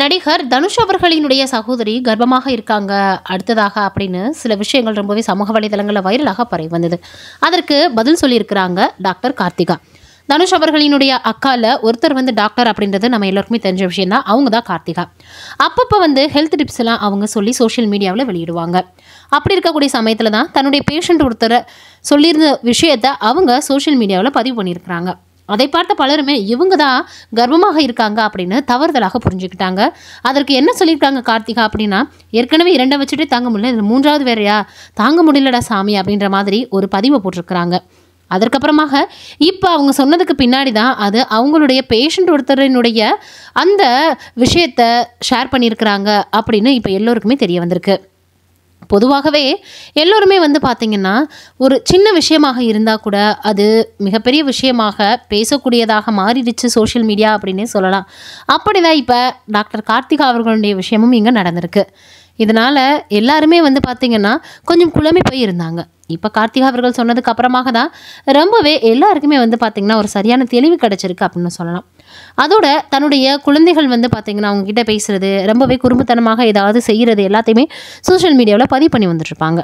நடிகர் தனுஷ் அவர்களினுடைய சகோதரி கர்ப்பமாக இருக்காங்க அடுத்ததாக அப்படின்னு சில விஷயங்கள் ரொம்பவே சமூக வலைதளங்களில் வைரலாக பரவி வந்தது அதற்கு பதில் சொல்லியிருக்கிறாங்க டாக்டர் கார்த்திகா தனுஷ் அவர்களினுடைய அக்காவில் ஒருத்தர் வந்து டாக்டர் அப்படின்றது நம்ம எல்லாருக்குமே தெரிஞ்ச விஷயம் தான் அவங்க தான் கார்த்திகா அப்பப்போ வந்து ஹெல்த் டிப்ஸ் எல்லாம் அவங்க சொல்லி சோஷியல் மீடியாவில் வெளியிடுவாங்க அப்படி இருக்கக்கூடிய சமயத்தில் தான் தன்னுடைய பேஷண்ட் ஒருத்தர் சொல்லியிருந்த விஷயத்த அவங்க சோஷியல் மீடியாவில் பதிவு பண்ணியிருக்கிறாங்க அதை பார்த்த பலருமே இவங்க தான் கர்ப்பமாக இருக்காங்க அப்படின்னு தவறுதலாக புரிஞ்சுக்கிட்டாங்க அதற்கு என்ன சொல்லியிருக்காங்க கார்த்திகா அப்படின்னா ஏற்கனவே இரண்டை வச்சுட்டு தாங்க முடியல இந்த மூன்றாவது வேறையா தாங்க முடியலடா சாமி அப்படின்ற மாதிரி ஒரு பதிவை போட்டிருக்கிறாங்க அதற்கப்புறமாக இப்போ அவங்க சொன்னதுக்கு பின்னாடி தான் அது அவங்களுடைய பேஷண்ட் ஒருத்தரினுடைய அந்த விஷயத்தை ஷேர் பண்ணியிருக்கிறாங்க அப்படின்னு இப்போ எல்லோருக்குமே தெரிய வந்திருக்கு பொதுவாகவே எல்லோருமே வந்து பார்த்திங்கன்னா ஒரு சின்ன விஷயமாக இருந்தால் கூட அது மிகப்பெரிய விஷயமாக பேசக்கூடியதாக மாறிடுச்சு சோஷியல் மீடியா அப்படின்னே சொல்லலாம் அப்படி தான் இப்போ டாக்டர் கார்த்திகா அவர்களுடைய விஷயமும் இங்கே நடந்திருக்கு இதனால் எல்லாருமே வந்து பார்த்திங்கன்னா கொஞ்சம் குழம்பி போயிருந்தாங்க இப்போ கார்த்திகா அவர்கள் சொன்னதுக்கு அப்புறமாக தான் ரொம்பவே எல்லாருக்குமே வந்து பார்த்திங்கன்னா ஒரு சரியான தெளிவு கிடச்சிருக்கு அப்படின்னு சொல்லலாம் அதோட தன்னுடைய குழந்தைகள் வந்து பார்த்திங்கன்னா அவங்கக்கிட்ட பேசுகிறது ரொம்பவே குறும்புத்தனமாக ஏதாவது செய்கிறது எல்லாத்தையுமே சோஷியல் மீடியாவில் பதிவு பண்ணி வந்துட்டுருப்பாங்க